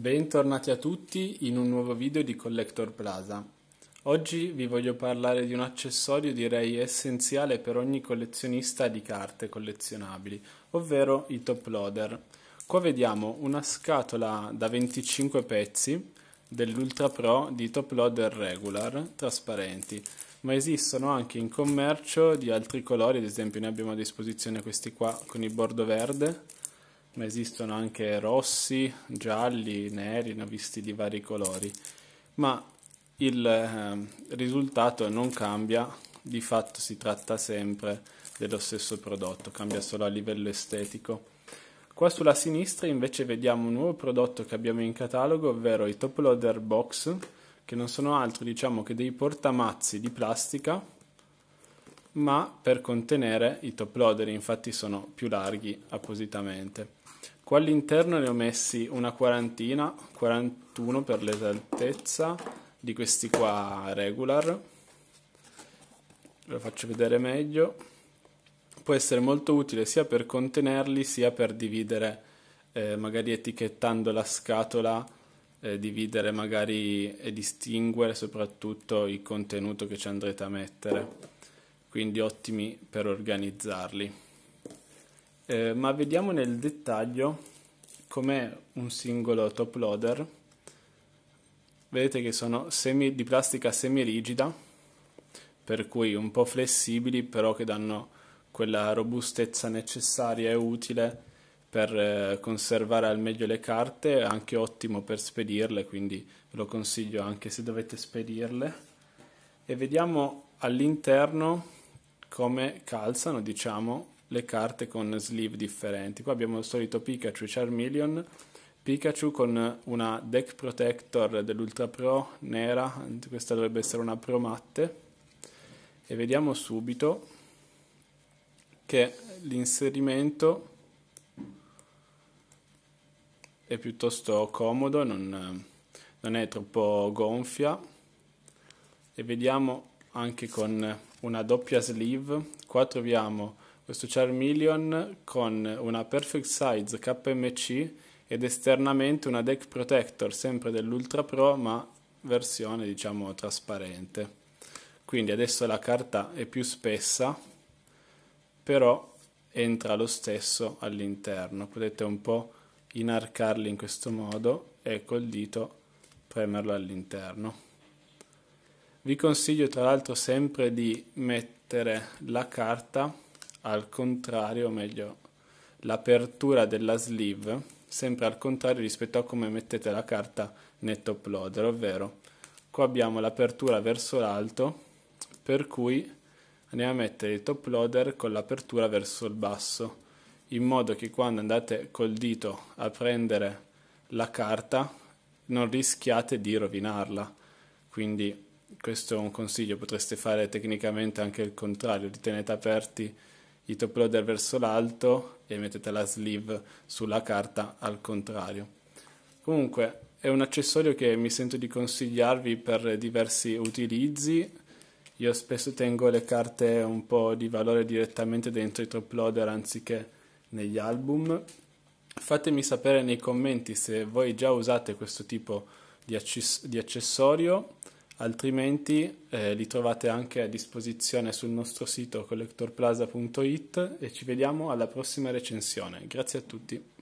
Bentornati a tutti in un nuovo video di Collector Plaza. Oggi vi voglio parlare di un accessorio direi essenziale per ogni collezionista di carte collezionabili, ovvero i top loader. Qua vediamo una scatola da 25 pezzi dell'Ultra Pro di top loader regular trasparenti, ma esistono anche in commercio di altri colori, ad esempio ne abbiamo a disposizione questi qua con il bordo verde ma esistono anche rossi, gialli, neri, ne ho visti di vari colori, ma il eh, risultato non cambia, di fatto si tratta sempre dello stesso prodotto, cambia solo a livello estetico. Qua sulla sinistra invece vediamo un nuovo prodotto che abbiamo in catalogo, ovvero i top loader box, che non sono altro diciamo che dei portamazzi di plastica, ma per contenere i top loader, infatti sono più larghi appositamente. Qua all'interno ne ho messi una quarantina, 41 per l'esattezza di questi qua regular. Ve lo faccio vedere meglio. Può essere molto utile sia per contenerli sia per dividere, eh, magari etichettando la scatola, eh, dividere magari e distinguere soprattutto il contenuto che ci andrete a mettere. Quindi ottimi per organizzarli eh, ma vediamo nel dettaglio com'è un singolo top loader vedete che sono semi, di plastica semirigida per cui un po' flessibili però che danno quella robustezza necessaria e utile per eh, conservare al meglio le carte, è anche ottimo per spedirle, quindi lo consiglio anche se dovete spedirle. E vediamo all'interno come calzano, diciamo, le carte con sleeve differenti. Qua abbiamo il solito Pikachu Charmeleon, Pikachu con una deck protector dell'Ultra Pro nera, questa dovrebbe essere una Pro matte, e vediamo subito che l'inserimento è piuttosto comodo, non, non è troppo gonfia e vediamo anche con una doppia sleeve qua troviamo questo Charmeleon con una Perfect Size KMC ed esternamente una Deck Protector sempre dell'Ultra Pro ma versione diciamo trasparente quindi adesso la carta è più spessa però entra lo stesso all'interno potete un po' inarcarli in questo modo e col dito premerlo all'interno vi consiglio tra l'altro sempre di mettere la carta al contrario, o meglio, l'apertura della sleeve sempre al contrario rispetto a come mettete la carta nel top loader, ovvero qua abbiamo l'apertura verso l'alto, per cui andiamo a mettere il top loader con l'apertura verso il basso, in modo che quando andate col dito a prendere la carta non rischiate di rovinarla. Quindi questo è un consiglio, potreste fare tecnicamente anche il contrario, li tenete aperti i top loader verso l'alto e mettete la sleeve sulla carta al contrario. Comunque è un accessorio che mi sento di consigliarvi per diversi utilizzi. Io spesso tengo le carte un po' di valore direttamente dentro i top loader anziché negli album. Fatemi sapere nei commenti se voi già usate questo tipo di, access- di accessorio altrimenti eh, li trovate anche a disposizione sul nostro sito collectorplaza.it e ci vediamo alla prossima recensione. Grazie a tutti.